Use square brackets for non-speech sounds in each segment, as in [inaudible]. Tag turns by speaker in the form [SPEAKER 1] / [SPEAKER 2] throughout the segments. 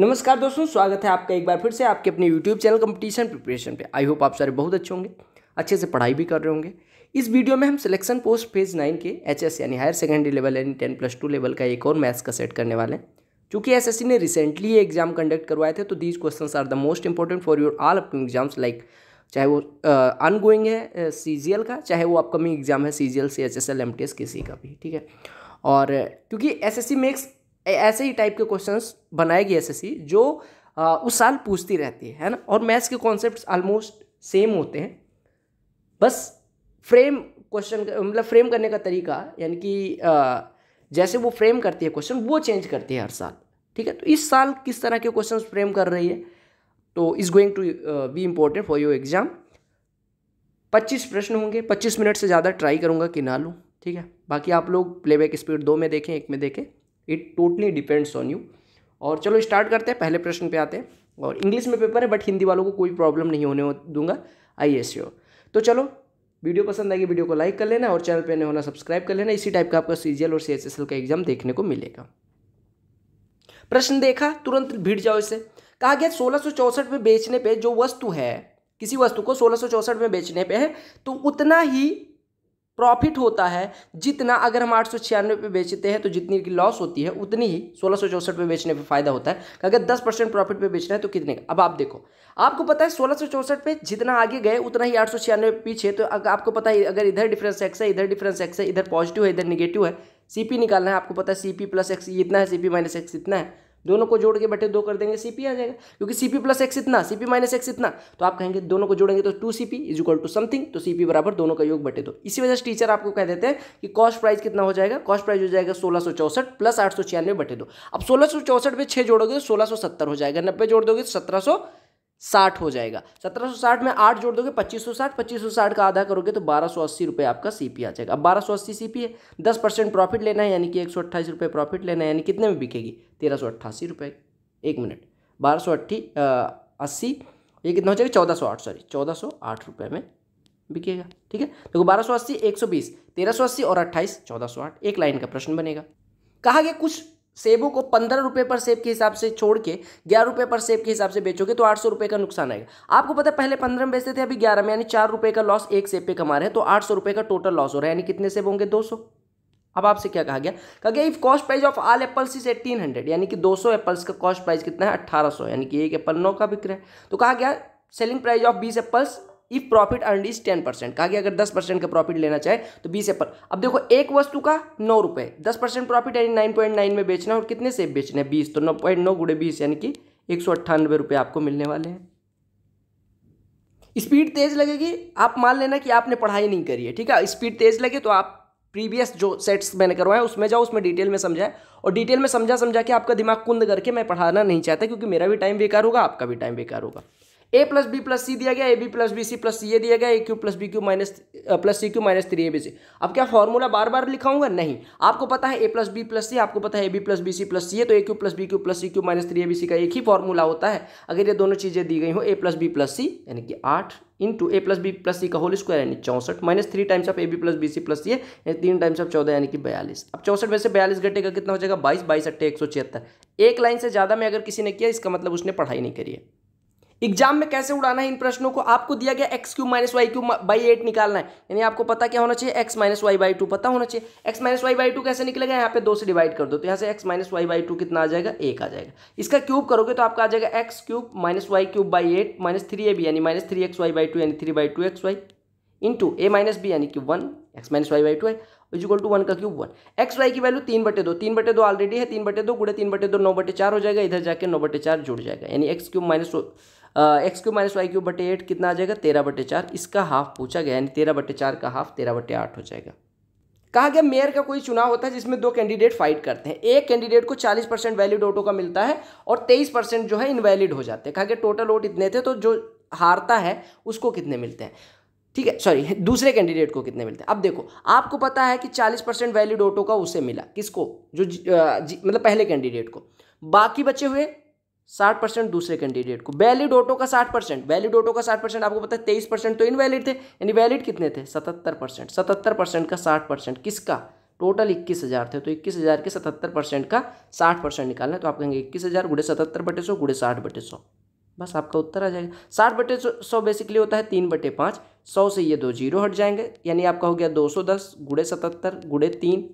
[SPEAKER 1] नमस्कार दोस्तों स्वागत है आपका एक बार फिर से आपके अपने यूट्यूब चैनल कंपटीशन प्रिपरेशन पे आई होप आप सारे बहुत अच्छे होंगे अच्छे से पढ़ाई भी कर रहे होंगे इस वीडियो में हम सिलेक्शन पोस्ट फेज नाइन के एच यानी हायर सेकेंडरी लेवल यानी टेन प्लस टू लेवल का एक और मैथ्स का सेट करने वाले हैं चूँकि एस ने रिसेंटली ये एग्जाम कंडक्ट करवाए थे तो these questions are the most important for your all upcoming exams like चाहे वो अनगोइंग है सी जी एल का चाहे वो अपकमिंग एग्जाम है C G L C H S L M T S किसी का भी ठीक है और क्योंकि एस एस सी मेक्स ऐसे ही टाइप के क्वेश्चंस बनाएगी एस जो उस साल पूछती रहती है है ना और मैथ्स के कॉन्सेप्ट ऑलमोस्ट सेम होते हैं बस फ्रेम क्वेश्चन मतलब फ्रेम करने का तरीका यानी कि जैसे वो फ्रेम करती है क्वेश्चन वो चेंज करती है हर साल ठीक है तो इस साल किस तरह के क्वेश्चन फ्रेम कर रही है तो is going to be important for your exam पच्चीस प्रश्न होंगे पच्चीस मिनट से ज़्यादा ट्राई करूँगा कि ना लूँ ठीक है बाकी आप लोग प्लेबैक स्पीड दो में देखें एक में देखें it totally depends on you और चलो स्टार्ट करते हैं पहले प्रश्न पे आते हैं और इंग्लिश में पेपर है बट हिंदी वालों को कोई प्रॉब्लम नहीं होने दूंगा आई एस तो चलो वीडियो पसंद आएगी वीडियो को लाइक कर लेना और चैनल पर नहीं होना सब्सक्राइब कर लेना इसी टाइप का आपका सी और सी का एग्जाम देखने को मिलेगा प्रश्न देखा तुरंत भिड़ जाओ इसे कहा गया सोलह में बेचने पर जो वस्तु है किसी वस्तु को सोलह में बेचने पे है तो उतना ही प्रॉफिट होता है जितना अगर हम आठ सौ छियानवे पे बेचते हैं तो जितनी की लॉस होती है उतनी ही सोलह सौ चौंसठ पे बेचने पे फायदा होता है अगर दस परसेंट प्रॉफिट पे बेचना है तो कितने का अब आप देखो आपको पता है सोलह सौ चौसठ पे जितना आगे गए उतना ही आठ सौ छियानवे पीछे तो आपको पता है अगर इधर डिफरेंस एक्स है इधर डिफरेंस एक्स है इधर पॉजिटिव है इधर निगेटिव है सी निकालना है आपको पता है सी प्लस एक्स इतना है सी माइनस एक्स इतना है दोनों को जोड़ के बटे दो कर देंगे सीपी आ जाएगा क्योंकि सीपी प्लस एक्स इतना सीपी माइनस एक्स इतना तो आप कहेंगे दोनों को जोड़ेंगे तो two C P is equal to something तो सीपी बराबर दोनों का योग बटे दो इसी वजह से टीचर आपको कह देते हैं कि कॉस्ट प्राइस कितना हो जाएगा कॉस्ट प्राइस हो जाएगा सोलह सौ चौसठ प्लस आठ सौ छियानवे बटे दो अब सोलह सौ चौसठ में छह जोड़ोगे तो सोलह सौ सत्तर हो जाएगा नब्बे जोड़ दोगे तो सत्रह सौ साठ हो जाएगा सत्रह सौ साठ में आठ जोड़ दोगे पच्चीस सौ साठ पच्चीस सौ साठ का आधा करोगे तो बारह सौ अस्सी रुपये आपका सी पी आ जाएगा अब बारह सौ अस्सी सी पी है दस परसेंट प्रॉफिट लेना है यानी कि एक सौ अट्ठाईस रुपये प्रॉफिट लेना है यानी कितने में बिकेगी तेरह सौ अट्ठासी रुपये एक मिनट बारह सौ अट्ठी अस्सी ये कितना हो जाएगा चौदह सौ आठ सॉरी चौदह सौ आठ रुपये में बिकेगा ठीक है देखो बारह सौ अस्सी एक सौ बीस तेरह सौ अस्सी और अट्ठाईस चौदह सौ आठ एक लाइन का प्रश्न बनेगा कहा गया कुछ सेबों को पंद्रह रुपये पर सेब के हिसाब से छोड़ के ग्यारह रुपये पर सेब के हिसाब से बेचोगे तो आठ सौ रुपये का नुकसान आएगा आपको पता है पहले पंद्रह में बेचते थे अभी ग्यारह में यानी चार रुपये का लॉस एक सेब पे कमा रहे हैं तो आठ सौ रुपये का टोटल लॉस हो रहा है यानी कितने सेब होंगे दो सौ अब आपसे क्या कहा गया कहा गया if cost price of all apples is eighteen hundred यानी कि दो सौ एप्पल्स का कॉस्ट प्राइस कितना है अट्ठारह सौ यानी कि एक एप्पल नौ का बिक रहा है तो कहा गया सेलिंग प्राइस ऑफ बीस apples if profit earn is ten percent कहा कि अगर दस परसेंट का प्रॉफिट लेना चाहे तो बीस पर अब देखो एक वस्तु का नौ रुपए दस परसेंट प्रॉफिट यानी नाइन पॉइंट नाइन में बेचना और कितने से बेचना है बीस तो नौ पॉइंट नौ गुड़े बीस यानी कि एक सौ अट्ठानबे रुपये आपको मिलने वाले हैं स्पीड तेज लगेगी आप मान लेना कि आपने पढ़ाई नहीं करी है ठीक है स्पीड तेज लगे तो आप प्रीवियस जो सेट्स मैंने करवाए उसमें जाओ उसमें डिटेल में समझाए और डिटेल में समझा समझा के आपका दिमाग कुंद करके मैं पढ़ाना नहीं चाहता क्योंकि मेरा भी टाइम बेकार होगा आपका भी टाइम बेकार होगा A plus B plus C दिया गया A B plus B C plus C A दिया गया A cube plus B cube minus plus C cube minus three A B C अब क्या फॉर्मूला बार बार लिखाऊंगा नहीं आपको पता है A plus B plus C आपको पता है A B plus B C plus C A तो A cube plus B cube plus C cube minus three A B C का एक ही फॉर्मूला होता है अगर ये दोनों चीज़ें दी गई हो A plus B plus C यानी कि आठ into A plus B plus C का होल स्क्वायर यानी चौंसठ minus three times of A B plus B C plus C यानी तीन टाइम्स ऑफ चौदह यानी कि बयालीस अब चौसठ में से बयालीस घटे का कितना हो जाएगा बाईस बाईस अट्ठे एक सौ छिहत्तर एक लाइन से ज़्यादा में अगर किसी ने किया इसका मतलब उसने पढ़ाई नहीं करी है एग्जाम में कैसे उड़ाना है इन प्रश्नों को आपको दिया गया X cube minus Y cube by eight निकालना है यानी आपको पता क्या होना चाहिए X minus Y by two पता होना चाहिए X minus Y by two कैसे निकलेगा यहाँ पे दो से डिवाइड कर दो तो यहाँ से X minus Y by two कितना आ जाएगा एक आ जाएगा इसका क्यूब करोगे तो आपका आ जाएगा X cube minus Y cube by eight minus three A B यानी minus three X Y by two यानी three by two X Y into A minus B यानी कि one X minus Y by two है equal to one का cube one X Y की value तीन बटे दो तीन बटे दो ऑलरेडी है तीन बटे दो गुड़े तीन बटे दो नौ बटे चार हो जाएगा इधर जाके नौ बटे चार जुड़ जाएगा यानी X cube minus X cube minus Y cube बटे एट कितना आ जाएगा तेरह बटे चार इसका हाफ पूछा गया यानी तेरह बटे चार का हाफ तेरह बटे आठ हो जाएगा कहा गया मेयर का कोई चुनाव होता है जिसमें दो कैंडिडेट फाइट करते हैं एक कैंडिडेट को 40 परसेंट वैलिड वोटों का मिलता है और 23 परसेंट जो है इनवैलिड हो जाते हैं कहा गया टोटल वोट इतने थे तो जो हारता है उसको कितने मिलते हैं ठीक है सॉरी दूसरे कैंडिडेट को कितने मिलते हैं अब देखो आपको पता है कि 40 परसेंट वैलिड वोटों का उसे मिला किसको जो जी, जी, मतलब पहले कैंडिडेट को बाकी बचे हुए साठ परसेंट दूसरे कैंडिडेट को वैलिड ऑटो का साठ परसेंट वैलिड ऑटो का साठ परसेंट आपको पता है तेईस परसेंट तो इनवैलिड थे यानी वैलिड कितने थे सतहत्तर परसेंट सतहत्तर परसेंट का साठ परसेंट किसका टोटल इक्कीस हज़ार थे तो इक्कीस हज़ार के सतहत्तर परसेंट का साठ परसेंट निकालना है तो आप कहेंगे इक्कीस हज़ार गुड़े सतहत्तर बटे सौ गुड़े साठ बटे सौ बस आपका उत्तर आ जाएगा साठ बटे सौ बेसिकली होता है तीन बटे पाँच सौ से ये दो जीरो हट जाएंगे यानी आपका हो गया दो सौ दस गुड़े सतहत्तर गुड़े तीन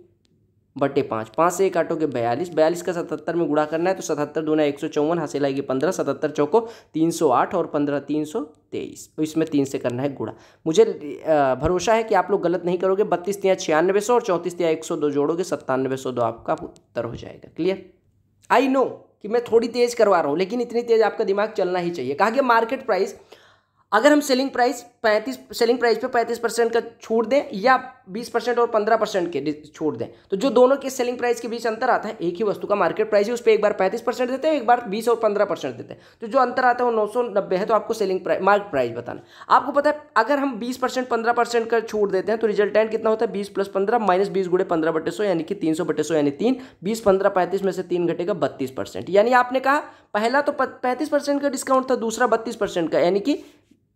[SPEAKER 1] बटे पाँच पाँच से काटोगे बयालीस बयालीस का सतहत्तर में गुड़ा करना है तो सतहत्तर दूना एक सौ चौवन हासिल आएगी पंद्रह सतहत्तर चौको तीन सौ आठ और पंद्रह तीन सौ तेईस तो इसमें तीन से करना है गुड़ा मुझे भरोसा है कि आप लोग गलत नहीं करोगे बत्तीस तिया छियानवे सौ और चौंतीस तिया एक सौ दो जोड़ोगे सत्तानवे सौ दो आपका उत्तर हो जाएगा क्लियर आई नो कि मैं थोड़ी तेज़ करवा रहा हूँ लेकिन इतनी तेज़ आपका दिमाग चलना ही चाहिए कहा कि मार्केट प्राइस अगर हम सेलिंग प्राइस पैंतीस सेलिंग प्राइस पे पैंतीस परसेंट का छूट दें या बीस परसेंट और पंद्रह परसेंट के छूट दें तो जो दोनों के सेलिंग प्राइस के बीच अंतर आता है एक ही वस्तु का मार्केट प्राइस है उस पर एक बार पैंतीस परसेंट देते हैं एक बार बीस और पंद्रह परसेंट देते हैं तो जो अंतर आता है वो नौ सौ नब्बे है तो आपको सेलिंग प्राइस मार्केट प्राइस बताना आपको पता है अगर हम बीस परसेंट पंद्रह परसेंट का छूट देते हैं तो रिजल्टेंट कितना होता है बीस प्लस पंद्रह माइनस बीस गुड़े पंद्रह बटे सौ यानी कि तीन सौ बटे सौ यानी तीन बीस पंद्रह पैंतीस में से तीन घटेगा बत्तीस परसेंट यानी आपने कहा पहला तो पैंतीस परसेंट का डिस्काउंट था दूसरा बत्तीस परसेंट का यानी कि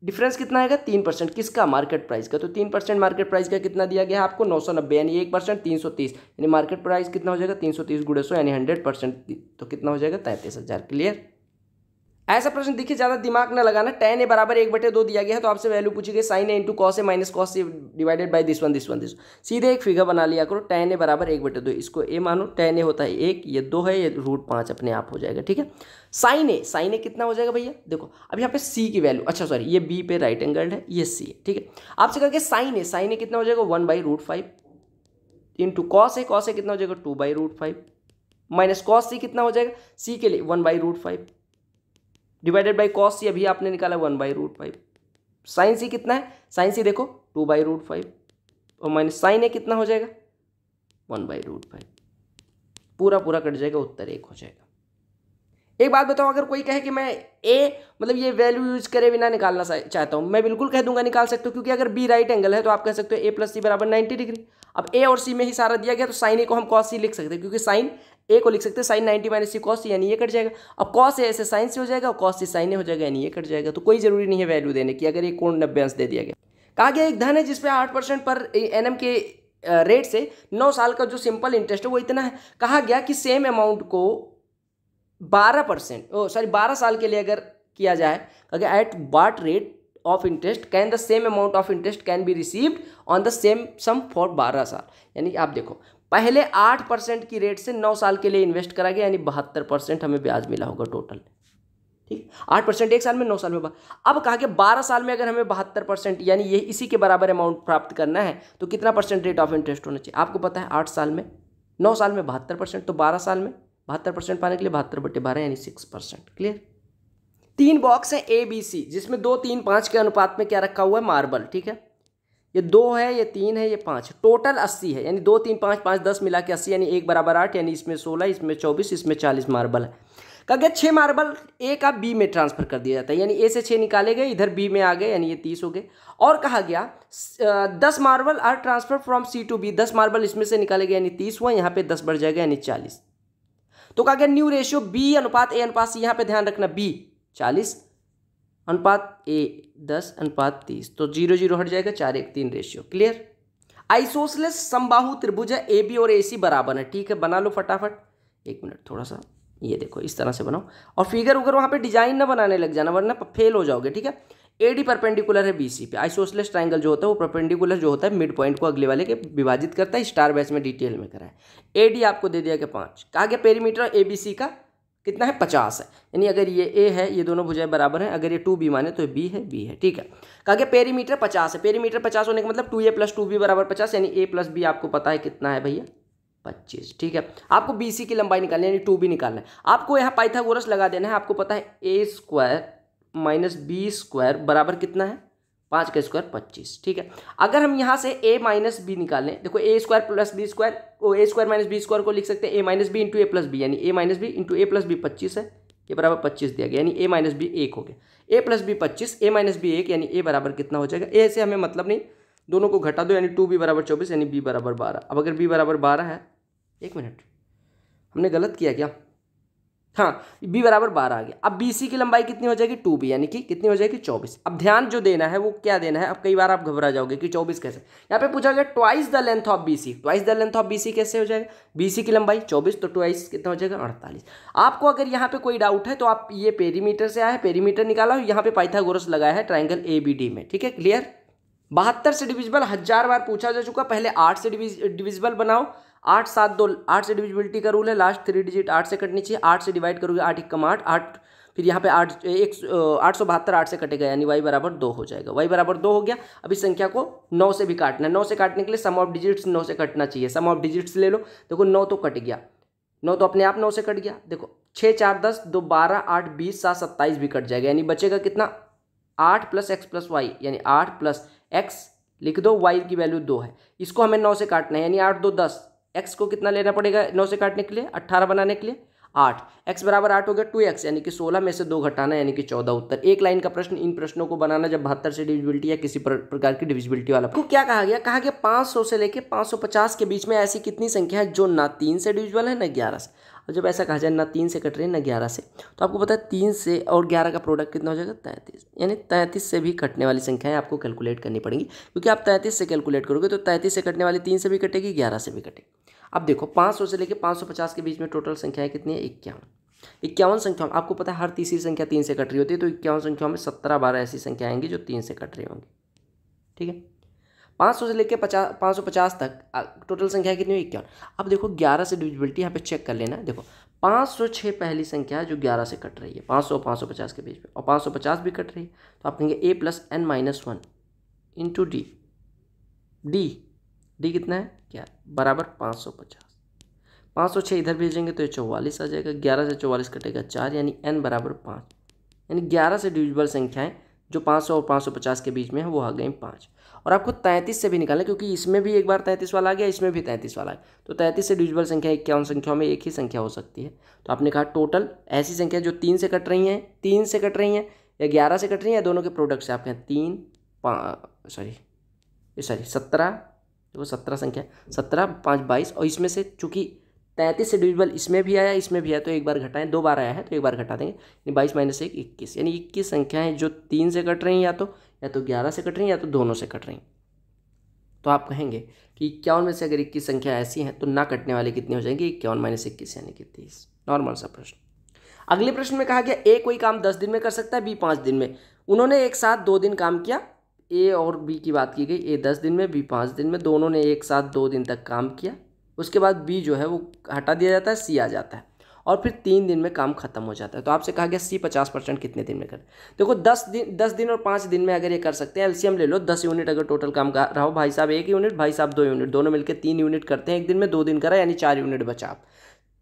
[SPEAKER 1] डिफरेंस कितना आएगा तीन परसेंट किसका मार्केट प्राइस का तो तीन परसेंट मार्केट प्राइस का कितना दिया गया है आपको नौ सौ नब्बे यानी एक परसेंट तीन सौ तीस यानी मार्केट प्राइस कितना हो जाएगा तीन सौ तीस गुड़े सौ यानी हंड्रेड परसेंट तो कितना हो जाएगा तैंतीस हज़ार क्लियर ऐसा प्रश्न देखिए ज़्यादा दिमाग ना लगाना टेन ए बराबर एक बटे दो दिया गया है तो आपसे वैल्यू पूछी गई sine A into cos A minus cos A divided by this one this one this सीधे एक फिगर बना लिया करो टेन ए बराबर एक बटे दो इसको ए मानो टेन ए होता है एक ये दो है ये रूट पाँच अपने आप हो जाएगा ठीक है साइन ए साइन ए कितना हो जाएगा भैया देखो अब यहाँ पे सी की वैल्यू अच्छा सॉरी ये बी पे राइट एंगल है ये सी है ठीक है आपसे करके साइन ए साइन ए कितना हो जाएगा one by root five into cos A cos A कितना हो जाएगा two by root five minus cos C कितना हो जाएगा सी के लिए one by root five divided by cos C अभी आपने निकाला one by root five sine C कितना है साइन सी देखो टू बाई रूट फाइव और माइनस साइन ए कितना हो जाएगा वन बाई रूट फाइव पूरा पूरा कट जाएगा उत्तर एक हो जाएगा एक बात बताओ अगर कोई कहे कि मैं ए मतलब ये वैल्यू यूज करे बिना निकालना चाहता हूँ मैं बिल्कुल कह दूंगा निकाल सकते हो क्योंकि अगर बी राइट एंगल है तो आप कह सकते हो ए प्लस सी बराबर नाइन्टी डिग्री अब ए और सी में ही सारा दिया गया तो साइन ए को हम कॉस सी लिख सकते हैं क्योंकि साइन ए को लिख सकते हैं sine ninety minus C cos यानी ये कट जाएगा अब कॉस ए ऐसे साइन से हो जाएगा और कॉस से साइन ए हो जाएगा यानी ये कट जाएगा तो कोई जरूरी नहीं है वैल्यू देने की अगर ये कोण नब्बे अंश दे दिया गया कहा गया एक धन है जिसपे आठ परसेंट पर एन के रेट से नौ साल का जो सिंपल इंटरेस्ट है वो इतना है कहा गया कि सेम अमाउंट को बारह परसेंट ओ सॉरी बारह साल के लिए अगर किया जाए कहा गया at what rate of interest can the same amount of interest can be received on the same sum for बारह साल यानी आप देखो पहले आठ परसेंट की रेट से नौ साल के लिए इन्वेस्ट करा गया यानी बहत्तर परसेंट हमें ब्याज मिला होगा टोटल ठीक आठ परसेंट एक साल में नौ साल में अब कहा कि बारह साल में अगर हमें बहत्तर परसेंट यानी ये इसी के बराबर अमाउंट प्राप्त करना है तो कितना परसेंट रेट ऑफ इंटरेस्ट होना चाहिए आपको पता है आठ साल में नौ साल में बहत्तर परसेंट तो बारह साल में बहत्तर परसेंट पाने के लिए बहत्तर बटे बारह यानी सिक्स परसेंट क्लियर तीन बॉक्स हैं ए बी सी जिसमें दो तीन पाँच के अनुपात में क्या रखा हुआ है मार्बल ठीक है ये दो है ये तीन है ये पाँच टोटल अस्सी है यानी दो तीन पाँच पाँच दस मिला के अस्सी यानी एक बराबर आठ यानी इसमें सोलह इसमें चौबीस इसमें चालीस मार्बल है कहा गया छः मार्बल ए का बी में ट्रांसफर कर दिया जाता है यानी ए से छः निकाले गए इधर बी में आ गए यानी ये तीस हो गए और कहा गया दस marble are transfer from C to B दस मार्बल इसमें से निकाले गए यानी तीस हुआ यहाँ पे दस बढ़ जाएगा यानी चालीस तो कहा गया न्यू रेशियो बी अनुपात ए अनुपात सी यहाँ पे ध्यान रखना बी चालीस अनुपात ए दस अनुपात तीस तो जीरो जीरो हट जाएगा चार एक तीन रेशियो क्लियर आइसोसलेस संबाहु त्रिभुज ए बी और ए सी बराबर है ठीक है बना लो फटाफट एक मिनट थोड़ा सा ये देखो इस तरह से बनाओ और फिगर उगर वहाँ पे डिजाइन ना बनाने लग जाना वरना फेल हो जाओगे ठीक है ए डी परपेंडिकुलर है बी सी पे आइसोसलेस ट्राइंगल जो होता है वो परपेंडिकुलर जो होता है मिड पॉइंट को अगले वाले के विभाजित करता है स्टार बेस में डिटेल में करा है ए डी आपको दे दिया गया पाँच कहा गया पेरीमीटर ए बी सी का कितना है पचास है यानी अगर ये ए है ये दोनों भुजाएं बराबर हैं अगर ये टू बी माने तो बी है बी है ठीक है कहा कि पेरीमीटर पचास है पेरीमीटर पचास होने का मतलब two A plus two B बराबर पचास यानी ए प्लस बी आपको पता है कितना है भैया पच्चीस ठीक है आपको बी सी की लंबाई निकालनी यानी टू बी निकालना है आपको यहाँ पाइथागोरस लगा देना है आपको पता है A square minus B square बराबर कितना है पाँच का स्क्वायर पच्चीस ठीक है अगर हम यहाँ से ए माइनस बी निकालें देखो A square plus B square वो A square minus B square को लिख सकते हैं A minus B into A plus B यानी A minus B into A plus B पच्चीस है ये बराबर पच्चीस दिया गया यानी ए माइनस बी एक हो गया ए प्लस बी पच्चीस ए माइनस बी एक यानी ए बराबर कितना हो जाएगा ए से हमें मतलब नहीं दोनों को घटा दो यानी टू बी बराबर चौबीस यानी बी बराबर बारह अब अगर बी बराबर बारह है एक मिनट हमने गलत किया क्या हाँ बी बराबर बारह आ गया अब बी सी की लंबाई कितनी हो जाएगी टू बी यानी कि कितनी हो जाएगी चौबीस अब ध्यान जो देना है वो क्या देना है अब कई बार आप घबरा जाओगे कि चौबीस कैसे यहाँ पे पूछा गया twice the length of B C twice the length of B C कैसे हो जाएगा बी सी की लंबाई चौबीस तो ट्वाइस कितना हो जाएगा अड़तालीस आपको अगर यहाँ पे कोई डाउट है तो आप ये पेरीमीटर से आया है पेरीमीटर निकाला हो यहाँ पे पाइथागोरस लगाया है ट्राइंगल ए बी डी में ठीक है क्लियर बहत्तर से डिविजिबल हजार बार पूछा जा चुका पहले आठ से डिविजिबल बनाओ आठ सात दो आठ से डिविजिबिलिटी का रूल है लास्ट थ्री डिजिट आठ से कटनी चाहिए आठ से डिवाइड करोगे आठ एक आठ आठ फिर यहाँ पे आठ एक आठ सौ बहत्तर आठ से कटेगा यानी वाई बराबर दो हो जाएगा वाई बराबर दो हो गया अभी संख्या को नौ से भी काटना है नौ से काटने के लिए सम ऑफ डिजिट्स नौ से कटना चाहिए सम ऑफ डिजिट्स ले लो देखो नौ तो कट गया नौ तो अपने आप नौ से कट गया देखो छः चार दस दो बारह आठ बीस सात सत्ताईस भी कट जाएगा यानी बचेगा कितना आठ प्लस एक्स प्लस वाई यानी आठ प्लस एक्स लिख दो वाई की वैल्यू दो है इसको हमें नौ से काटना है यानी आठ दो दस एक्स को कितना लेना पड़ेगा नौ से काटने के लिए अट्ठारह बनाने के लिए आठ एक्स बराबर आठ हो गया टू एक्स यानी कि सोलह में से दो घटाना यानी कि चौदह उत्तर एक लाइन का प्रश्न इन प्रश्नों को बनाना जब बहत्तर से डिविजिबिलिटी या किसी प्रकार की डिविजिबिलिटी वाला को क्या कहा गया कहा गया पाँच सौ से लेकर पाँच सौ पचास के बीच में ऐसी कितनी संख्या है जो ना तीन से डिविजिबल है ना ग्यारह से और जब ऐसा कहा जाए ना तीन से कट रही है ना ग्यारह से तो आपको पता है तीन से और ग्यारह का प्रोडक्ट कितना हो जाएगा तैंतीस यानी तैंतीस से भी कटने वाली संख्याएँ आपको कैलकुलेट करनी पड़ेंगी क्योंकि आप तैंतीस से कैलकुलेट करोगे तो तैंतीस से कटने वाली तीन से भी कटेगी ग्यारह से भी कटेगी अब देखो पाँच सौ से लेकर पाँच सौ पचास के बीच में टोटल संख्याएँ कितनी है इक्यावन इक्यावन संख्या आपको पता है हर तीसरी संख्या तीन से कट रही होती है तो इक्यावन संख्याओं में सत्रह बारह ऐसी संख्या आएंगी जो तीन से कट रही होंगी ठीक है पाँच सौ से लेकर पचास पाँच सौ पचास तक टोटल संख्या कितनी हुई इक्यावन अब देखो ग्यारह से डिविजिबिलिटी यहाँ पे चेक कर लेना देखो पाँच सौ छः पहली संख्या है जो ग्यारह से कट रही है पाँच सौ पाँच सौ पचास के बीच में और पाँच सौ पचास भी कट रही है तो आप कहेंगे A plus N minus one into D D D कितना है क्या बराबर पाँच सौ पचास पाँच सौ छः इधर भेजेंगे तो ये चौवालीस आ जाएगा ग्यारह से चौवालीस कटेगा चार यानी एन बराबर पाँच यानी ग्यारह से डिविजिबल संख्याएँ जो पाँच सौ और पाँच सौ पचास के बीच में है वो आ गई पाँच और आपको तैंतीस से भी निकालना क्योंकि इसमें भी एक बार तैंतीस वाला आ गया इसमें भी तैंतीस वाला है तो तैंतीस से डिविजिबल संख्या इक्यावन संख्याओं में एक ही संख्या हो सकती है तो आपने कहा टोटल ऐसी संख्या जो तीन से कट रही हैं तीन से कट रही हैं या ग्यारह से कट रही हैं दोनों के प्रोडक्ट से आपके यहाँ तीन पाँच सॉरी सॉरी सत्रह वो सत्रह संख्या सत्रह पाँच बाईस और इसमें से चूँकि तैंतीस से डिविजिबल इसमें भी आया इसमें भी आया तो एक बार घटाएं दो बार आया है तो एक बार घटा देंगे यानी बाईस माइनस एक इक्कीस यानी इक्कीस संख्याएं जो तीन से कट रही हैं या तो या तो ग्यारह से कट रही हैं या तो दोनों से कट रही हैं तो आप कहेंगे कि इक्यावन में से अगर इक्कीस संख्या ऐसी हैं तो ना कटने वाली कितनी हो जाएंगी इक्यावन माइनस इक्कीस यानी कि तीस नॉर्मल सा प्रश्न अगले प्रश्न में कहा गया ए कोई काम दस दिन में कर सकता है बी पाँच दिन में उन्होंने एक साथ दो दिन काम किया ए और बी की बात की गई ए दस दिन में बी पाँच दिन में दोनों ने एक साथ दो दिन तक काम किया उसके बाद बी जो है वो हटा दिया जाता है सी आ जाता है और फिर तीन दिन में काम खत्म हो जाता है तो आपसे कहा गया सी पचास परसेंट कितने दिन में कर देखो दस दिन दस दिन और पाँच दिन में अगर ये कर सकते हैं एलसीएम ले लो दस यूनिट अगर टोटल काम का रहो भाई साहब एक यूनिट भाई साहब दो यूनिट दोनों मिलकर तीन यूनिट करते हैं एक दिन में दो दिन करा यानी चार यूनिट बचा आप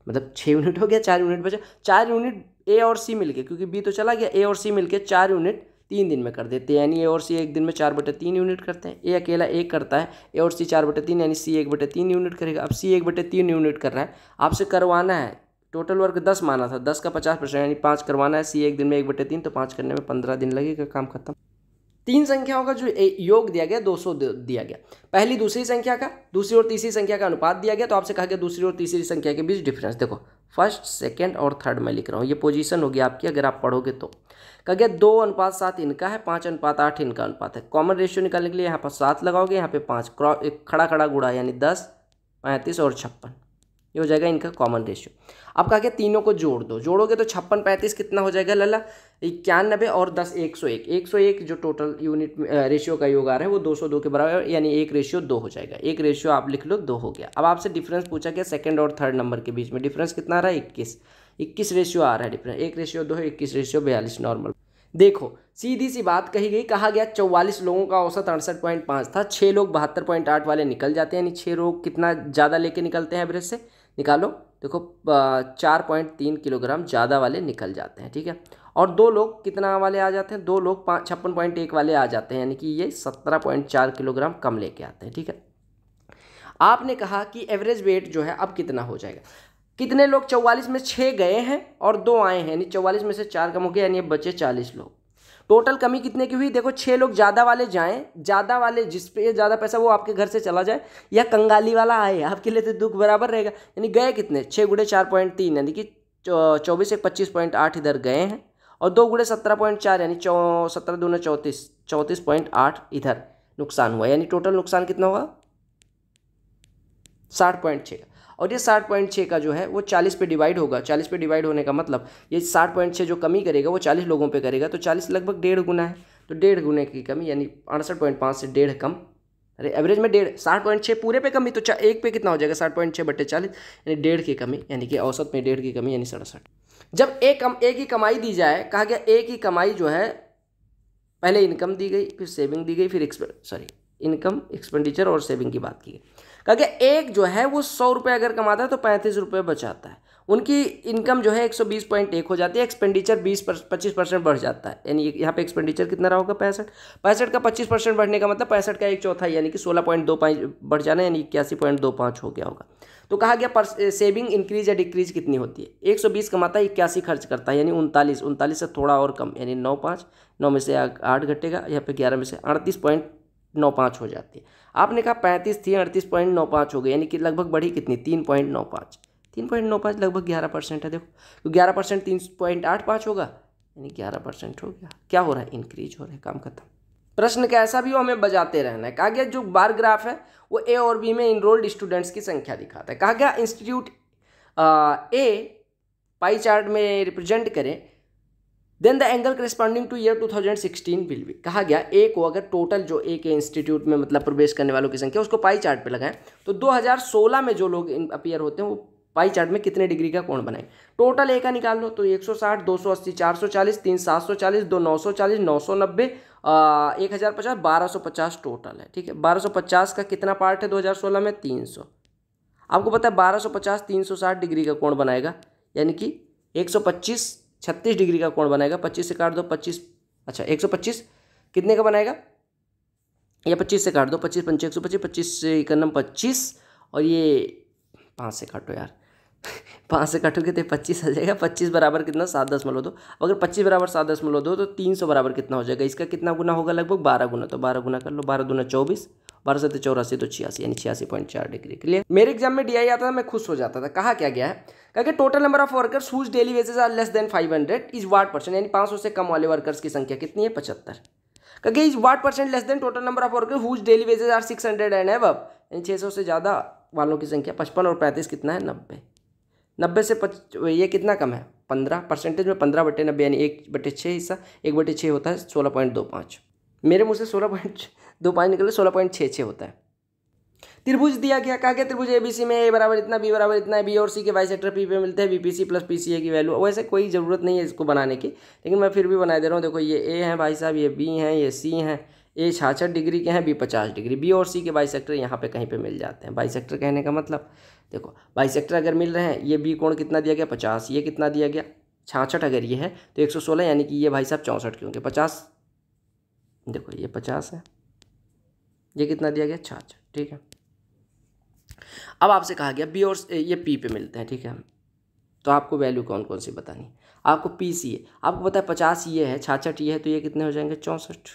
[SPEAKER 1] मतलब छः यूनिट हो गया चार यूनिट बचा चार यूनिट ए और सी के क्योंकि बी तो चला गया ए और सी के चार यूनिट तीन दिन में कर देते हैं यानी ए और सी एक दिन में चार बटे तीन यूनिट करते हैं ए अकेला एक करता है ए और सी चार बटे तीन यानी सी एक बटे तीन यूनिट करेगा अब सी एक बटे तीन यूनिट कर रहा है आपसे करवाना है टोटल वर्क दस माना था दस का पचास परसेंट यानी पाँच करवाना है सी एक दिन में एक बटे तीन तो पाँच करने में पंद्रह दिन लगेगा काम खत्म तीन संख्याओं का जो योग दिया गया दो सौ दिया गया पहली दूसरी संख्या का दूसरी और तीसरी संख्या का अनुपात दिया गया तो आपसे कहा गया दूसरी और तीसरी संख्या के बीच डिफरेंस देखो फर्स्ट सेकेंड और थर्ड मैं लिख रहा हूँ ये पोजीशन होगी आपकी अगर आप पढ़ोगे तो कह गया दो अनुपात सात इनका है पाँच अनुपात आठ इनका अनुपात है कॉमन रेशियो निकालने के लिए यहाँ पर सात लगाओगे यहाँ पे पाँच खड़ा खड़ा गुड़ा यानी दस पैंतीस और छप्पन ये हो जाएगा इनका कॉमन रेशियो अब कहा गया तीनों को जोड़ दो जोड़ोगे तो छप्पन पैंतीस कितना हो जाएगा लला इक्यानबे और दस एक सौ एक एक सौ एक जो टोटल यूनिट रेशियो का योग आ रहा है वो दो सौ दो के बराबर यानी एक रेशियो दो हो जाएगा एक रेशियो आप लिख लो दो हो गया अब आपसे डिफरेंस पूछा गया सेकेंड और थर्ड नंबर के बीच में डिफरेंस कितना आ रहा है इक्कीस इक्कीस रेशियो आ रहा है डिफरेंस एक रेशियो दो है इक्कीस रेशियो बयालीस नॉर्मल देखो सीधी सी बात कही गई कहा गया चौवालीस लोगों का औसत अड़सठ पॉइंट पाँच था छः लोग बहत्तर पॉइंट आठ वाले निकल जाते हैं यानी छः लोग कितना ज़्यादा लेके निकलते हैं एवरेज से निकालो देखो चार पॉइंट तीन किलोग्राम ज़्यादा वाले निकल जाते हैं ठीक है और दो लोग कितना वाले आ जाते हैं दो लोग पाँच छप्पन पॉइंट एक वाले आ जाते हैं यानी कि ये सत्रह पॉइंट चार किलोग्राम कम लेके आते हैं ठीक है आपने कहा कि एवरेज वेट जो है अब कितना हो जाएगा कितने लोग चौवालीस में छः गए हैं और दो आए हैं यानी चौवालीस में से चार कम हो गए यानी बचे चालीस लोग टोटल कमी कितने की हुई देखो छः लोग ज़्यादा वाले जाएं ज़्यादा वाले जिस पे ज़्यादा पैसा वो आपके घर से चला जाए या कंगाली वाला आए आपके लिए तो दुख बराबर रहेगा यानी गए कितने छः गुड़े चार पॉइंट तीन यानी कि चौबीस एक पच्चीस पॉइंट आठ इधर गए हैं और दो गुड़े सत्रह पॉइंट चार यानी चौ सत्रह दूना चौंतीस चौंतीस पॉइंट आठ इधर नुकसान हुआ यानी टोटल नुकसान कितना होगा साठ पॉइंट छः और ये साठ पॉइंट छः का जो है वो चालीस पे डिवाइड होगा चालीस पे डिवाइड होने का मतलब ये साठ पॉइंट छः जो कमी करेगा वो चालीस लोगों पे करेगा तो चालीस लगभग डेढ़ गुना है तो डेढ़ गुने की कमी यानी अड़सठ पॉइंट पाँच से डेढ़ कम अरे एवरेज में डेढ़ साठ पॉइंट छः पूरे पे कमी तो एक पे कितना हो जाएगा साठ पॉइंट छः बटे चालीस यानी डेढ़ की कमी यानी कि औसत में डेढ़ की कमी यानी सड़सठ जब एक कम एक ही कमाई दी जाए कहा गया एक ही कमाई जो है पहले इनकम दी गई फिर सेविंग दी गई फिर सॉरी इनकम एक्सपेंडिचर और सेविंग की बात की गई कहा गया एक जो है वो सौ रुपये अगर कमाता है तो पैंतीस रुपये बचाता है उनकी इनकम जो है एक सौ बीस पॉइंट एक हो जाती है एक्सपेंडिचर बीस पच्चीस परसेंट बढ़ जाता है यानी यहाँ पे एक्सपेंडिचर कितना रहा होगा पैंसठ पैंसठ का पच्चीस परसेंट बढ़ने का मतलब पैंसठ का एक चौथा यानी कि सोलह पॉइंट दो पाँच बढ़ जाना यानी इक्यासी पॉइंट दो पाँच हो गया होगा तो कहा गया पर सेविंग इंक्रीज या डिक्रीज कितनी होती है एक सौ बीस कमाता है इक्यासी खर्च करता है यानी उनतालीस उनतालीस से थोड़ा और कम यानी नौ पाँच नौ में से आठ घटेगा यहाँ पे ग्यारह में से अड़तीस पॉइंट नौ पाँच हो जाती है आपने कहा पैंतीस थी अड़तीस पॉइंट नौ पाँच हो गई यानी कि लगभग बढ़ी कितनी तीन पॉइंट नौ पाँच तीन पॉइंट नौ पाँच लगभग ग्यारह परसेंट है देखो तो ग्यारह परसेंट तीन पॉइंट आठ पाँच होगा यानी ग्यारह परसेंट हो गया क्या हो रहा है इंक्रीज हो रहा है काम खत्म प्रश्न कैसा भी हो हमें बजाते रहना है कहा गया जो बार ग्राफ है वो ए और बी में इनरोल्ड स्टूडेंट्स की संख्या दिखाता है कहा गया इंस्टीट्यूट ए पाई चार्ट में रिप्रेजेंट करें then the angle corresponding to year 2016 will भी कहा गया ए को अगर टोटल जो ए के इंस्टीट्यूट में मतलब प्रवेश करने वालों की संख्या उसको पाई चार्ट पे लगाएं तो 2016 में जो लोग अपियर होते हैं वो पाई चार्ट में कितने डिग्री का कोण बनाए टोटल ए का निकाल लो तो 160, 280, 440, 3, 740, 940, 990, एक हज़ार पचास बारह सौ पचास टोटल है ठीक है बारह सौ पचास का कितना पार्ट है दो हज़ार सोलह में तीन सौ आपको पता है बारह सौ पचास तीन सौ साठ डिग्री का कोण बनाएगा यानी कि एक सौ पच्चीस छत्तीस डिग्री का कोण बनाएगा पच्चीस से काट दो पच्चीस अच्छा एक सौ पच्चीस कितने का बनाएगा या पच्चीस से काट दो पच्चीस पंचे एक सौ पच्चीस पच्चीस से इकन्नम पच्चीस और ये पाँच से काटो यार [laughs] पाँच से काटोगे तो पच्चीस आ जाएगा पच्चीस बराबर कितना सात दशमलव दो अगर पच्चीस बराबर सात दशमलव दो तो तीन सौ बराबर कितना हो जाएगा इसका कितना गुना होगा लगभग बारह गुना तो बारह गुना कर लो बारह गुना चौबीस बारह सत्तर चौरासी तो छियासी यानी छियासी पॉइंट चार डिग्री क्लियर मेरे एग्जाम में डीआई आता था मैं खुश हो जाता था कहा क्या गया है कहा कि total number of workers whose daily wages are less than five hundred is what percent यानी पाँच सौ से कम वाले वर्कर्स की संख्या कितनी है पचहत्तर कहा is what percent less than total number of workers whose daily wages are six hundred and above यानी छः सौ से ज़्यादा वालों की संख्या पचपन और पैंतीस कितना है नब्बे नब्बे से पच ये कितना कम है पंद्रह परसेंटेज में पंद्रह बटे नब्बे यानी एक बटे छः हिस्सा एक बटे छः होता है सोलह पॉइंट दो पाँच मेरे मुंह से सोलह पॉइंट दो पाँच निकले सोलह पॉइंट छः छः होता है त्रिभुज दिया गया कहा गया त्रिभुज सी में ए बराबर इतना बी बराबर इतना है बी और सी के वाई सेक्टर पी पे मिलते हैं B P C plus P C A की वैल्यू वैसे कोई ज़रूरत नहीं है इसको बनाने की लेकिन मैं फिर भी बना दे रहा हूँ देखो ये ए है भाई साहब ये बी हैं ये सी हैं ए छाछठ डिग्री के हैं बी पचास डिग्री बी और सी के बाई सेक्टर यहाँ पे कहीं पे मिल जाते हैं बाई सेक्टर कहने का मतलब देखो बाई सेक्टर अगर मिल रहे हैं ये बी कोण कितना दिया गया पचास ये कितना दिया गया छाछठ अगर ये है तो एक सौ सोलह यानी कि ये भाई साहब चौंसठ क्योंकि पचास देखो ये पचास है ये कितना दिया गया छाछ ठीक है अब आपसे कहा गया बी और ये पी पे मिलते हैं ठीक है तो आपको वैल्यू कौन कौन सी बतानी आपको पी सी है आपको पता है पचास ये है छाछठ ये है तो ये कितने हो जाएंगे चौंसठ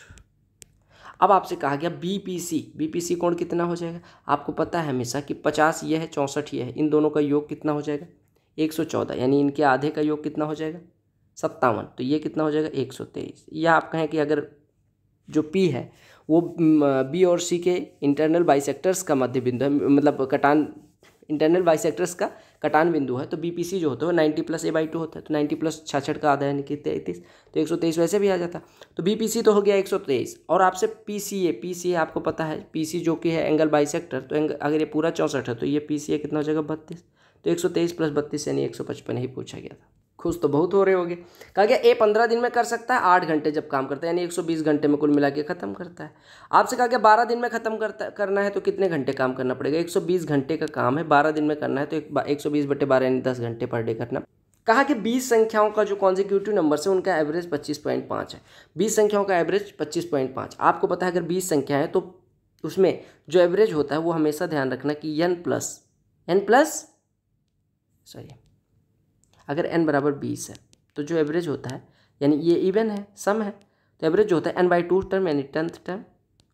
[SPEAKER 1] अब आपसे कहा गया B P C B P C कौन कितना हो जाएगा आपको पता है हमेशा कि पचास ये है चौंसठ ये है इन दोनों का योग कितना हो जाएगा एक सौ चौदह यानी इनके आधे का योग कितना हो जाएगा सत्तावन तो ये कितना हो जाएगा एक सौ तेईस या आप कहें कि अगर जो पी है वो बी और सी के इंटरनल बाइसेक्टर्स का मध्य बिंदु है मतलब कटान इंटरनल बाइसेक्टर्स का कटान बिंदु है तो बीपीसी जो होता है वो ninety plus A by two होता है तो नाइन्टी प्लस छाछठ का आधा यानी कि तैतीस तो एक सौ तेईस वैसे भी आ जाता तो बीपीसी तो हो गया एक सौ तेईस और आपसे सी ए आपको पता है सी जो कि है एंगल बाइसेक्टर तो एंगल अगर ये पूरा चौंसठ है तो ये ए कितना हो जाएगा बत्तीस तो एक सौ तेईस प्लस बत्तीस यानी एक सौ पचपन ही पूछा गया था खुश तो बहुत हो रहे होंगे कहा गया ए पंद्रह दिन में कर सकता है आठ घंटे जब काम करता है यानी एक सौ बीस घंटे में कुल मिला के ख़त्म करता है आपसे कहा गया बारह दिन में ख़त्म करता करना है तो कितने घंटे काम करना पड़ेगा एक सौ बीस घंटे का काम है बारह दिन में करना है तो एक, एक सौ बीस बटे बारह यानी दस घंटे पर डे करना कहा कि बीस संख्याओं का जो कॉन्जिक्यूटिव नंबर है उनका एवरेज पच्चीस पॉइंट पाँच है बीस संख्याओं का एवरेज पच्चीस पॉइंट पाँच आपको पता है अगर बीस संख्या है तो उसमें जो एवरेज होता है वो हमेशा ध्यान रखना कि N plus N plus sorry अगर एन बराबर बीस है तो जो एवरेज होता है यानी ये इवन है सम है तो एवरेज होता है एन बाई टू टर्म यानी टेंथ टर्म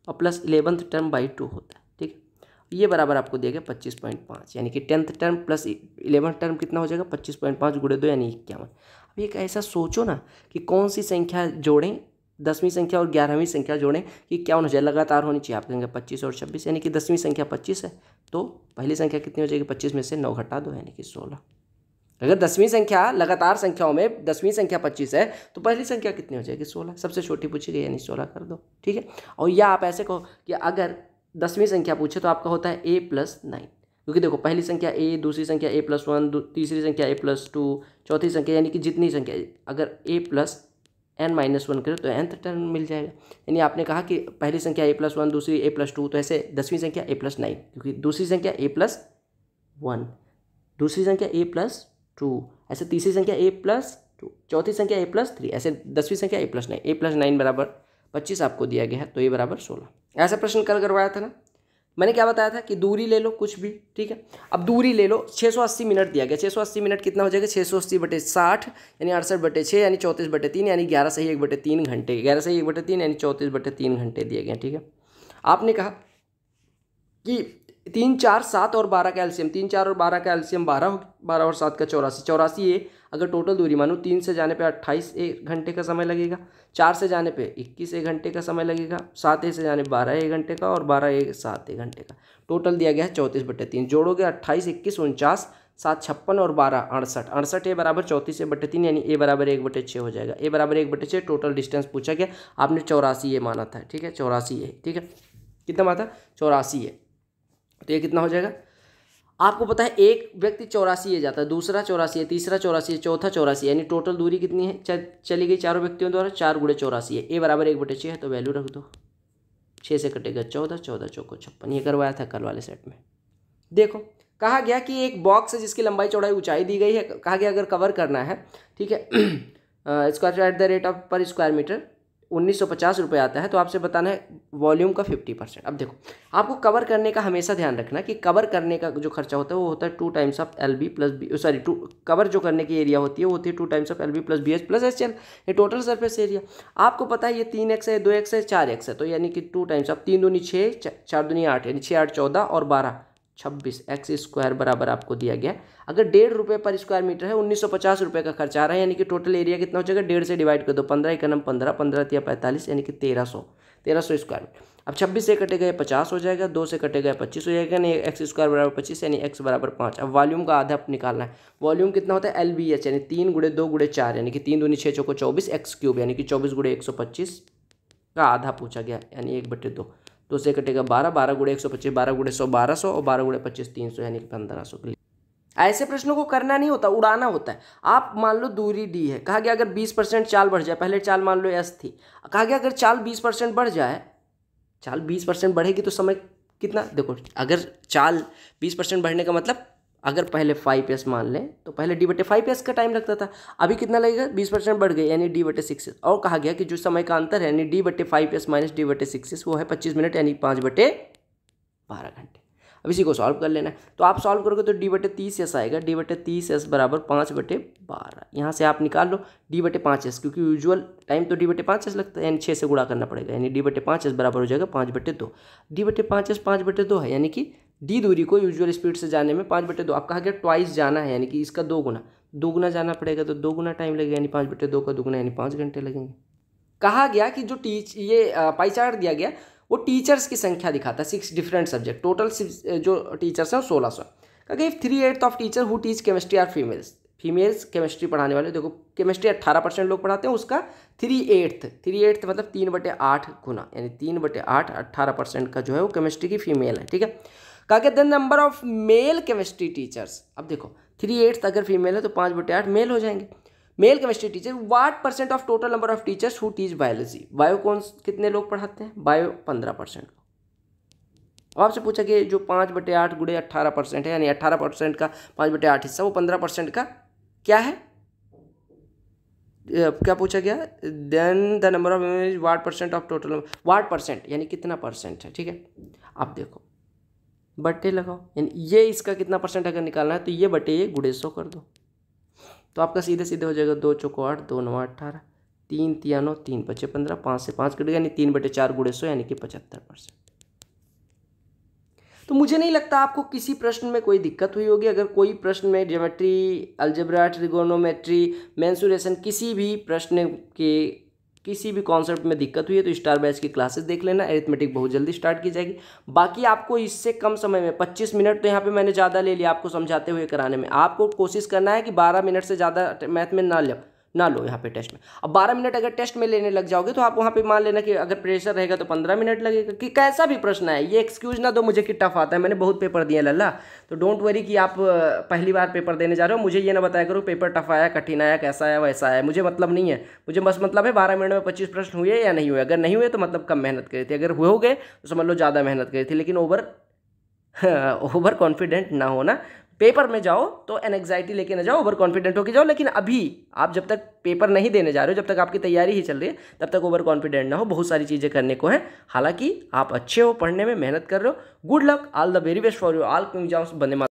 [SPEAKER 1] और plus eleventh term by two होता है ठीक है ये बराबर आपको गया पच्चीस पॉइंट पाँच यानी कि tenth term plus eleventh term कितना हो जाएगा पच्चीस पॉइंट पाँच गुड़े दो यानी इक्यावन अब एक ऐसा सोचो ना कि कौन सी संख्या जोड़ें दसवीं संख्या और ग्यारहवीं संख्या जोड़ें कि क्या हो जाए लगातार होनी चाहिए आप कहेंगे पच्चीस और छब्बीस यानी कि दसवीं संख्या पच्चीस है तो पहली संख्या कितनी हो जाएगी पच्चीस में से नौ घटा दो यानी कि सोलह अगर दसवीं संख्या लगातार संख्याओं में दसवीं संख्या पच्चीस है तो पहली संख्या कितनी हो जाएगी सोलह सबसे छोटी पूछी गई यानी सोलह कर दो ठीक है और या आप ऐसे कहो कि अगर दसवीं संख्या पूछे तो आपका होता है ए प्लस नाइन क्योंकि देखो पहली संख्या ए दूसरी संख्या ए प्लस वन तीसरी संख्या ए प्लस टू चौथी संख्या यानी कि जितनी संख्या अगर A plus N minus one करें तो एंथ टर्म मिल जाएगा यानी आपने कहा कि पहली संख्या ए प्लस वन दूसरी ए प्लस टू तो ऐसे दसवीं संख्या ए प्लस नाइन क्योंकि दूसरी संख्या ए प्लस वन दूसरी संख्या ए प्लस टू ऐसे तीसरी संख्या ए प्लस टू चौथी संख्या ए प्लस थ्री ऐसे दसवीं संख्या A plus nine A plus nine बराबर पच्चीस आपको दिया गया है तो ए बराबर सोलह ऐसा प्रश्न कल करवाया था ना मैंने क्या बताया था कि दूरी ले लो कुछ भी ठीक है अब दूरी ले लो 680 मिनट दिया गया 680 मिनट कितना हो जाएगा 680 बटे साठ यानी अड़सठ बटे छः यानी चौंतीस बटे तीन यानी ग्यारह सही एक बटे तीन घंटे ग्यारह सही एक बटे तीन यानी चौंतीस बटे तीन घंटे दिए गए ठीक है आपने कहा कि तीन चार सात और बारह का एल्शियम तीन चार और बारह का एल्शियम बारह बारह और सात का चौरासी चौरासी ए अगर टोटल दूरी मानो तीन से जाने पे अट्ठाईस एक घंटे का समय लगेगा चार से जाने पे इक्कीस एक घंटे का समय लगेगा सात ए से जाने बारह एक घंटे का और बारह एक सात एक घंटे का टोटल दिया गया है चौंतीस बटे तीन जोड़ोगे अट्ठाईस इक्कीस उनचास सात छप्पन और बारह अड़सठ अड़सठ ए बराबर चौंतीस ए बटे तीन यानी ए बराबर एक बटे छः हो जाएगा ए बराबर एक बटे छः टोटल डिस्टेंस पूछा गया आपने चौरासी ए माना था ठीक है चौरासी ए ठीक है कितना माना चौरासी है तो ये कितना हो जाएगा आपको पता है एक व्यक्ति चौरासी है जाता है दूसरा चौरासी है तीसरा चौरासी है चौथा चौरासी यानी टोटल दूरी कितनी है चली गई चारों व्यक्तियों द्वारा चार गुड़े चौरासी है ए बराबर एक बटे छः है तो वैल्यू रख दो छः से कटेगा चौदह चौदह चौको छप्पन ये करवाया था कल वाले सेट में देखो कहा गया कि एक बॉक्स है जिसकी लंबाई चौड़ाई ऊंचाई दी गई है कहा गया अगर कवर करना है ठीक है square at the rate of पर स्क्वायर मीटर उन्नीस सौ पचास रुपये आता है तो आपसे बताना है वॉल्यूम का फिफ्टी परसेंट अब देखो आपको कवर करने का हमेशा ध्यान रखना कि कवर करने का जो खर्चा होता है वो होता है two times of L B plus B sorry two cover जो करने की एरिया होती है वो होती है two times of L B plus B H plus H L ये टोटल सर्फेस एरिया आपको पता है ये तीन एक्स है दो एक्स है चार एक्स है तो यानी कि टू टाइम्स ऑफ तीन दूनी छः चार दूनी आठ यानी छः आठ चौदह और बारह छब्बीस एक्स स्क्वायर बराबर आपको दिया गया अगर डेढ़ रुपये पर स्क्वायर मीटर है उन्नीस सौ पचास रुपये का खर्चा आ रहा है यानी कि टोटल एरिया कितना हो जाएगा डेढ़ से डिवाइड कर दो पंद्रह इकनम पंद्रह पंद्रह या पैंतालीस यानी कि तेरह सौ तेरह सौ स्क्वायर अब छब्बीस से कटे गए पचास हो जाएगा दो से कटे गए पच्चीस हो जाएगा यानी एक्स स्क्वायर बराबर पच्चीस यानी एक्स बराबर पाँच अब वॉल्यूम का आधा निकालना है वॉल्यूम कितना होता है एल बी एच यानी तीन गुड़े दो गुड़े चार यानी कि तीन दूनी छः चौको चौबीस एक्स क्यूब यानी कि चौबीस गुड़े एक सौ पच्चीस का आधा पूछा गया यानी एक बटे दो तो उसे कटेगा बारह बारह गुड़े एक सौ पच्चीस बारह गुड़े सौ बारह सौ और बारह गुड़े पच्चीस तीन सौ यानी कि पंद्रह सौ ऐसे प्रश्नों को करना नहीं होता उड़ाना होता है आप मान लो दूरी डी है कहा गया अगर बीस परसेंट चाल बढ़ जाए पहले चाल मान लो एस थी कहा गया अगर चाल बीस परसेंट बढ़ जाए चाल बीस परसेंट बढ़ेगी तो समय कितना देखो अगर चाल बीस परसेंट बढ़ने का मतलब अगर पहले फाइव एस मान लें तो पहले डी बटे फाइव एस का टाइम लगता था अभी कितना लगेगा बीस परसेंट बढ़ गया यानी डी बटे सिक्स एस और कहा गया कि जो समय का अंतर है यानी डी बटे फाइव एस माइनस डी बटे सिक्स एस वो है पच्चीस मिनट यानी पाँच बटे बारह घंटे अब इसी को सॉल्व कर लेना है तो आप सॉल्व करोगे तो डी बटे तीस एस आएगा डी बटे तीस एस बराबर पाँच बटे बारह यहाँ से आप निकाल लो डी बटे पाँच एस क्योंकि यूजुअल टाइम तो डी बटे पाँच एस लगता है यानी छः से गुड़ा करना पड़ेगा यानी डी बटे पाँच एस बराबर हो जाएगा पाँच बटे दो डी बटे पाँच एस पाँच बटे दो है यानी कि डी दूरी को यूजुअल स्पीड से जाने में पाँच बटे दो आप कहा गया ट्वाइस जाना है यानी कि इसका दो गुना दो गुना जाना पड़ेगा तो दो गुना टाइम लगेगा यानी पाँच बटे दो का गुना यानी पाँच घंटे लगेंगे कहा गया कि जो टीच ये पाईचार्ट दिया गया वो टीचर्स की संख्या दिखाता है सिक्स डिफरेंट सब्जेक्ट टोटल जो टीचर्स हैं सोलह सौ कहा if three eighth of teacher who teach chemistry are females females chemistry पढ़ाने वाले देखो केमिस्ट्री अट्ठारह परसेंट लोग पढ़ाते हैं उसका थ्री एट्थ थ्री एट्थ मतलब तीन बटे आठ गुना यानी तीन बटे आठ अट्ठारह परसेंट का जो है वो केमिस्ट्री की फीमेल है ठीक है कहा कि the number of male chemistry teachers अब देखो थ्री एट्स अगर फीमेल है तो पाँच बटे आठ मेल हो जाएंगे male chemistry teacher what percent of total number of teachers who teach biology bio कौन कितने लोग पढ़ाते हैं बायो पंद्रह परसेंट अब आपसे पूछा कि जो पाँच बटे आठ गुड़े अट्ठारह परसेंट है यानी अट्ठारह परसेंट का पाँच बटे आठ हिस्सा वो पंद्रह परसेंट का क्या है क्या पूछा गया then the number of what percent of total what percent यानी कितना परसेंट है ठीक है आप देखो बटे लगाओ यानी ये इसका कितना परसेंट अगर निकालना है तो ये बटे ये गुड़े सौ कर दो तो आपका सीधे सीधे हो जाएगा दो चौको आठ दो नौ अट्ठारह तीन तियानो तीन पचे पंद्रह पाँच से पाँच कट गया यानी तीन बटे चार गुड़े सौ यानी कि पचहत्तर परसेंट तो मुझे नहीं लगता आपको किसी प्रश्न में कोई दिक्कत हुई होगी अगर कोई प्रश्न में ज्योमेट्री अल्जब्रा ट्रिगोनोमेट्री मैंसुरेशन किसी भी प्रश्न के किसी भी कॉन्सेप्ट में दिक्कत हुई है तो स्टार बैच की क्लासेस देख लेना एरिथमेटिक बहुत जल्दी स्टार्ट की जाएगी बाकी आपको इससे कम समय में 25 मिनट तो यहाँ पे मैंने ज़्यादा ले लिया आपको समझाते हुए कराने में आपको कोशिश करना है कि 12 मिनट से ज़्यादा मैथ में ना लप ना लो यहाँ पे टेस्ट में अब 12 मिनट अगर टेस्ट में लेने लग जाओगे तो आप वहाँ पे मान लेना कि अगर प्रेशर रहेगा तो 15 मिनट लगेगा कि कैसा भी प्रश्न है ये एक्सक्यूज ना दो मुझे कि टफ आता है मैंने बहुत पेपर दिए लल्ला तो डोंट वरी कि आप पहली बार पेपर देने जा रहे हो मुझे ये ना बताया करो पेपर टफ आया कठिन आया कैसा आया वैसा आया मुझे मतलब नहीं है मुझे बस मतलब है बारह मिनट में पच्चीस प्रश्न हुए या नहीं हुए अगर नहीं हुए तो मतलब कम मेहनत करी थी अगर हुए हो गए तो समझ लो ज़्यादा मेहनत करी थी लेकिन ओवर ओवर कॉन्फिडेंट ना होना पेपर में जाओ तो एनजाइटी लेके ना जाओ ओवर कॉन्फिडेंट होकर जाओ लेकिन अभी आप जब तक पेपर नहीं देने जा रहे हो जब तक आपकी तैयारी ही चल रही है तब तक ओवर कॉन्फिडेंट ना हो बहुत सारी चीज़ें करने को हैं हालांकि आप अच्छे हो पढ़ने में मेहनत कर रहे हो good luck all the very best for you all exams बने